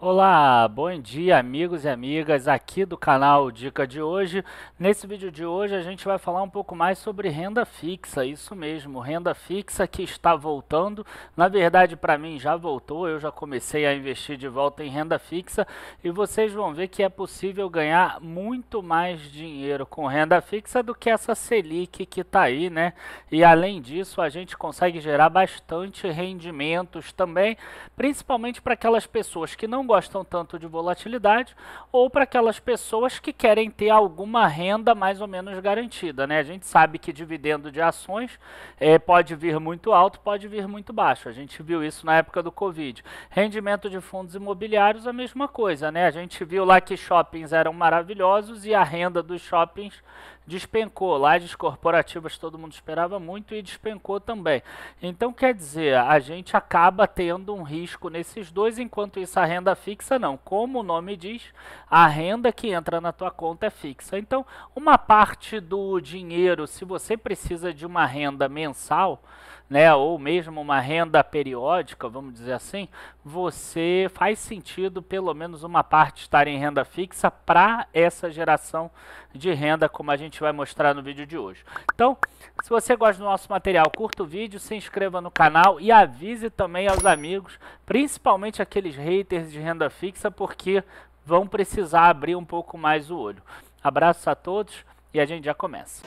Olá, bom dia amigos e amigas aqui do canal Dica de Hoje. Nesse vídeo de hoje a gente vai falar um pouco mais sobre renda fixa, isso mesmo, renda fixa que está voltando. Na verdade para mim já voltou, eu já comecei a investir de volta em renda fixa e vocês vão ver que é possível ganhar muito mais dinheiro com renda fixa do que essa Selic que está aí, né? E além disso a gente consegue gerar bastante rendimentos também, principalmente para aquelas pessoas que não gostam tanto de volatilidade, ou para aquelas pessoas que querem ter alguma renda mais ou menos garantida. Né? A gente sabe que dividendo de ações é, pode vir muito alto, pode vir muito baixo. A gente viu isso na época do Covid. Rendimento de fundos imobiliários, a mesma coisa. Né? A gente viu lá que shoppings eram maravilhosos e a renda dos shoppings despencou. Lajes corporativas todo mundo esperava muito e despencou também. Então, quer dizer, a gente acaba tendo um risco nesses dois, enquanto isso a renda fixa não. Como o nome diz, a renda que entra na tua conta é fixa. Então, uma parte do dinheiro, se você precisa de uma renda mensal, né, ou mesmo uma renda periódica, vamos dizer assim, você faz sentido pelo menos uma parte estar em renda fixa para essa geração de renda, como a gente vai mostrar no vídeo de hoje. Então, se você gosta do nosso material, curta o vídeo, se inscreva no canal e avise também aos amigos, principalmente aqueles haters de renda fixa, porque vão precisar abrir um pouco mais o olho. Abraços a todos e a gente já começa.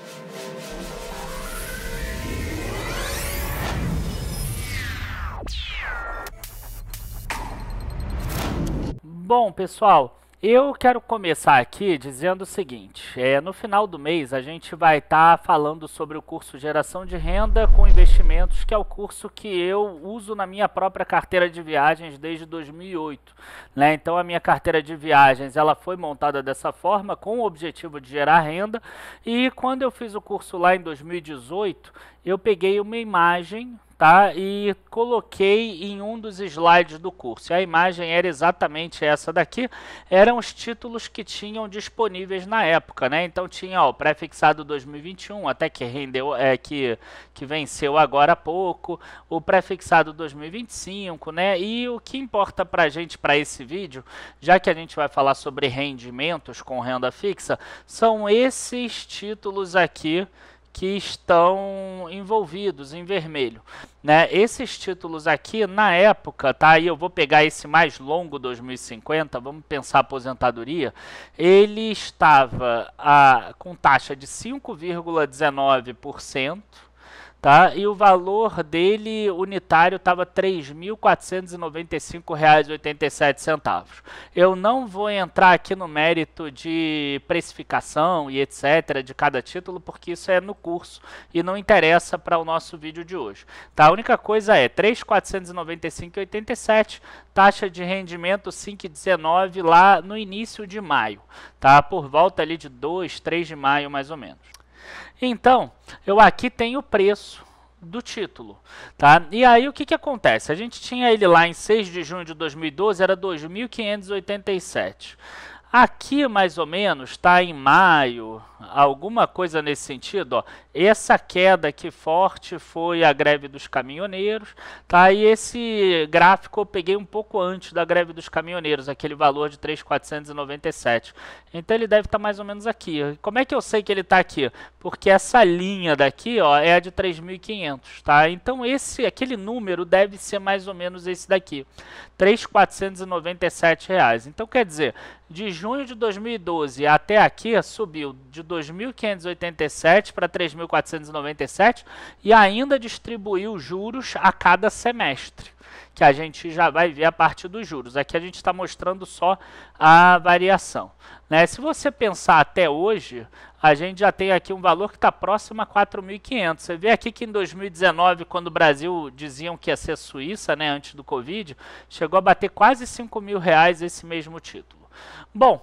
Bom, pessoal, eu quero começar aqui dizendo o seguinte: é, no final do mês a gente vai estar tá falando sobre o curso Geração de Renda com Investimentos, que é o curso que eu uso na minha própria carteira de viagens desde 2008. Né? Então a minha carteira de viagens ela foi montada dessa forma com o objetivo de gerar renda. E quando eu fiz o curso lá em 2018, eu peguei uma imagem tá? E coloquei em um dos slides do curso. E a imagem era exatamente essa daqui. Eram os títulos que tinham disponíveis na época, né? Então tinha o pré-fixado 2021, até que rendeu, é, que, que venceu agora há pouco, o pré-fixado 2025, né? E o que importa para a gente para esse vídeo, já que a gente vai falar sobre rendimentos com renda fixa, são esses títulos aqui que estão envolvidos em vermelho. Né? Esses títulos aqui, na época, tá? e eu vou pegar esse mais longo 2050, vamos pensar a aposentadoria, ele estava a, ah, com taxa de 5,19%, tá? E o valor dele unitário estava R$ 3.495,87. Eu não vou entrar aqui no mérito de precificação e etc de cada título, porque isso é no curso e não interessa para o nosso vídeo de hoje. Tá? A única coisa é R$ 3.495,87, taxa de rendimento 5,19 lá no início de maio, tá? Por volta ali de 2, 3 de maio mais ou menos. Então, eu aqui tenho o preço do título, tá? E aí o que que acontece? A gente tinha ele lá em 6 de junho de 2012, era 2.587. Aqui, mais ou menos, está em maio, alguma coisa nesse sentido. Ó. Essa queda aqui forte foi a greve dos caminhoneiros. Tá? E esse gráfico eu peguei um pouco antes da greve dos caminhoneiros, aquele valor de 3,497. Então ele deve estar tá mais ou menos aqui. Como é que eu sei que ele está aqui? Porque essa linha daqui ó, é a de 3.500. Tá? Então esse, aquele número deve ser mais ou menos esse daqui, R$ 3.497. Então quer dizer, de junho de 2012 até aqui subiu de 2.587 para 3.497 e ainda distribuiu juros a cada semestre, que a gente já vai ver a parte dos juros. Aqui a gente está mostrando só a variação. Né? Se você pensar até hoje, a gente já tem aqui um valor que está próximo a 4.500. Você vê aqui que em 2019, quando o Brasil diziam que ia ser Suíça, né, antes do Covid, chegou a bater quase 5 mil reais esse mesmo título. Bom,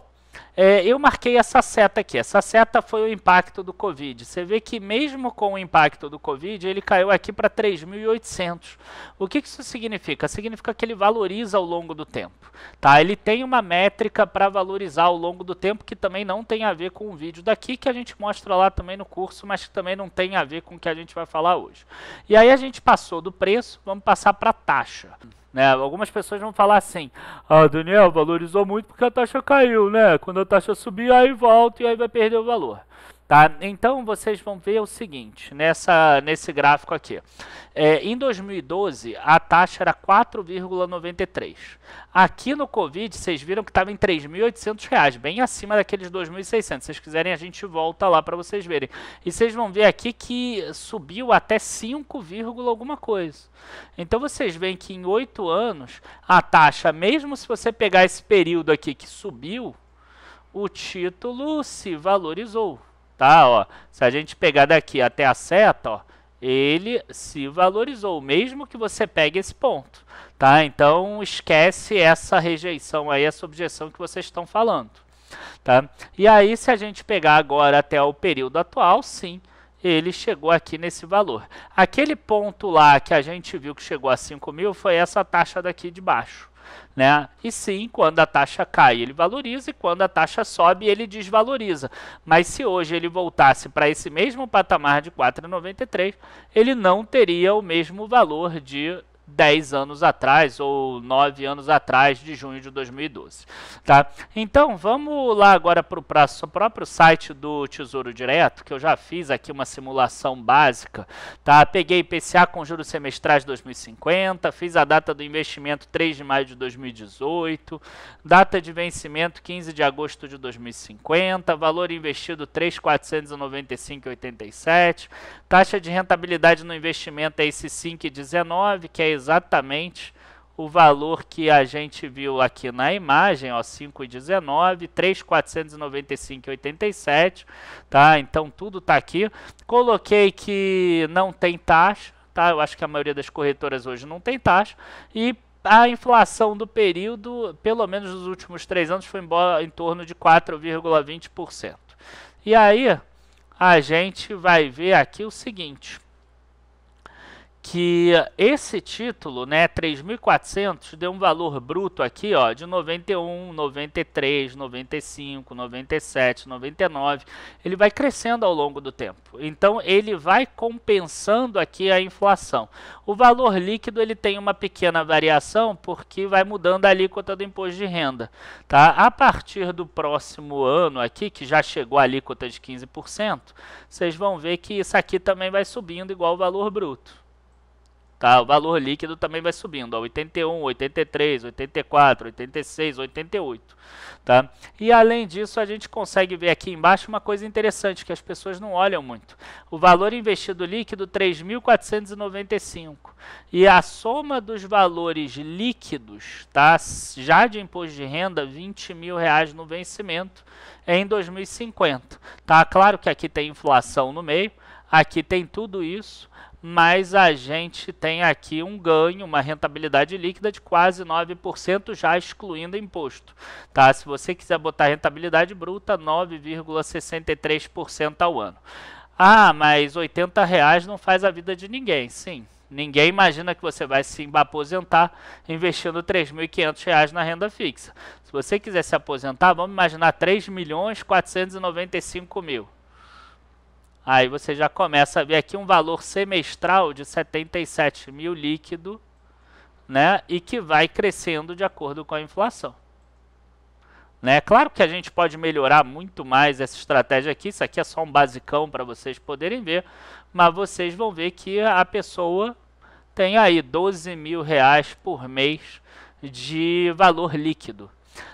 é, eu marquei essa seta aqui. Essa seta foi o impacto do Covid. Você vê que mesmo com o impacto do Covid, ele caiu aqui para 3.800. O que, que isso significa? Significa que ele valoriza ao longo do tempo. Tá? Ele tem uma métrica para valorizar ao longo do tempo que também não tem a ver com o vídeo daqui, que a gente mostra lá também no curso, mas que também não tem a ver com o que a gente vai falar hoje. E aí a gente passou do preço, vamos passar para a taxa. Né? Algumas pessoas vão falar assim, ah, Daniel, valorizou muito porque a taxa caiu, né? Quando a taxa subir, aí volta e aí vai perder o valor. Tá? Então vocês vão ver o seguinte, nessa, nesse gráfico aqui. É, em 2012, a taxa era 4,93. Aqui no Covid, vocês viram que estava em R$ reais bem acima daqueles 2.600. Se vocês quiserem, a gente volta lá para vocês verem. E vocês vão ver aqui que subiu até 5, alguma coisa. Então vocês veem que em 8 anos, a taxa, mesmo se você pegar esse período aqui que subiu, o título se valorizou, tá? Ó, se a gente pegar daqui até a seta, ó, ele se valorizou, mesmo que você pegue esse ponto, tá? Então esquece essa rejeição aí, essa objeção que vocês estão falando, tá? E aí se a gente pegar agora até o período atual, sim, ele chegou aqui nesse valor. Aquele ponto lá que a gente viu que chegou a 5 mil foi essa taxa daqui de baixo. Né? E sim, quando a taxa cai, ele valoriza, e quando a taxa sobe, ele desvaloriza. Mas se hoje ele voltasse para esse mesmo patamar de 4,93, ele não teria o mesmo valor de 10 anos atrás ou 9 anos atrás de junho de 2012. Tá? Então vamos lá agora para o próprio site do Tesouro Direto, que eu já fiz aqui uma simulação básica. Tá? Peguei IPCA com juros semestrais 2050, fiz a data do investimento 3 de maio de 2018, data de vencimento 15 de agosto de 2050, valor investido 3.495,87, taxa de rentabilidade no investimento é esse 5,19, que é exatamente o valor que a gente viu aqui na imagem, ó, 5,19, 3,495,87, tá? Então tudo está aqui. Coloquei que não tem taxa, tá? Eu acho que a maioria das corretoras hoje não tem taxa e a inflação do período, pelo menos nos últimos três anos, foi embora em torno de 4,20%. E aí a gente vai ver aqui o seguinte que esse título, né, 3.400, deu um valor bruto aqui, ó, de 91, 93, 95, 97, 99. Ele vai crescendo ao longo do tempo. Então ele vai compensando aqui a inflação. O valor líquido ele tem uma pequena variação porque vai mudando a alíquota do imposto de renda, tá? A partir do próximo ano aqui, que já chegou a alíquota de 15%, vocês vão ver que isso aqui também vai subindo igual o valor bruto. Tá? O valor líquido também vai subindo, ó, 81, 83, 84, 86, 88. Tá? E além disso, a gente consegue ver aqui embaixo uma coisa interessante que as pessoas não olham muito. O valor investido líquido, 3.495. E a soma dos valores líquidos, tá? já de imposto de renda, 20 mil reais no vencimento em 2050. Tá? Claro que aqui tem inflação no meio, aqui tem tudo isso, mas a gente tem aqui um ganho, uma rentabilidade líquida de quase 9%, já excluindo imposto. Tá? Se você quiser botar rentabilidade bruta, 9,63% ao ano. Ah, mas R$ reais não faz a vida de ninguém. Sim, Ninguém imagina que você vai se aposentar investindo R$ 3.500 na renda fixa. Se você quiser se aposentar, vamos imaginar R$ 3.495.000. Aí você já começa a ver aqui um valor semestral de 77 mil líquido, né? E que vai crescendo de acordo com a inflação. Né? Claro que a gente pode melhorar muito mais essa estratégia aqui. Isso aqui é só um basicão para vocês poderem ver. Mas vocês vão ver que a pessoa tem aí 12 mil reais por mês de valor líquido.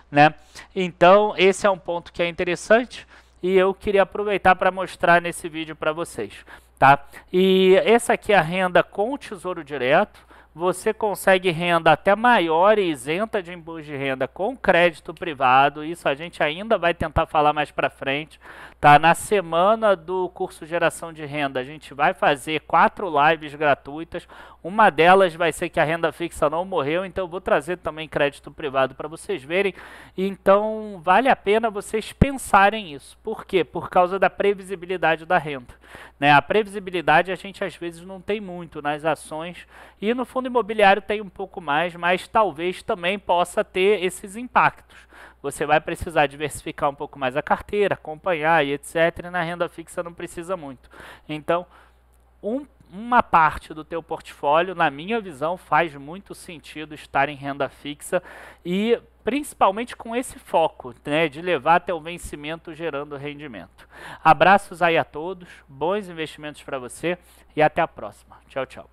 Né? Então, esse é um ponto que é interessante e eu queria aproveitar para mostrar nesse vídeo para vocês. Tá? E essa aqui é a renda com o Tesouro Direto, você consegue renda até maior e isenta de imposto de renda com crédito privado. Isso a gente ainda vai tentar falar mais para frente, tá? Na semana do curso Geração de Renda, a gente vai fazer quatro lives gratuitas. Uma delas vai ser que a renda fixa não morreu, então eu vou trazer também crédito privado para vocês verem. Então, vale a pena vocês pensarem isso. Por quê? Por causa da previsibilidade da renda, né? A previsibilidade a gente às vezes não tem muito nas ações e no fundo fundo imobiliário tem um pouco mais, mas talvez também possa ter esses impactos. Você vai precisar diversificar um pouco mais a carteira, acompanhar e etc. E na renda fixa não precisa muito. Então, um, uma parte do teu portfólio, na minha visão, faz muito sentido estar em renda fixa e principalmente com esse foco né, de levar até o vencimento gerando rendimento. Abraços aí a todos, bons investimentos para você e até a próxima. Tchau, tchau.